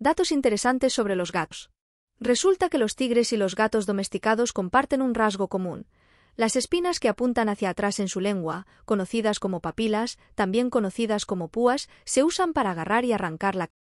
Datos interesantes sobre los gatos. Resulta que los tigres y los gatos domesticados comparten un rasgo común. Las espinas que apuntan hacia atrás en su lengua, conocidas como papilas, también conocidas como púas, se usan para agarrar y arrancar la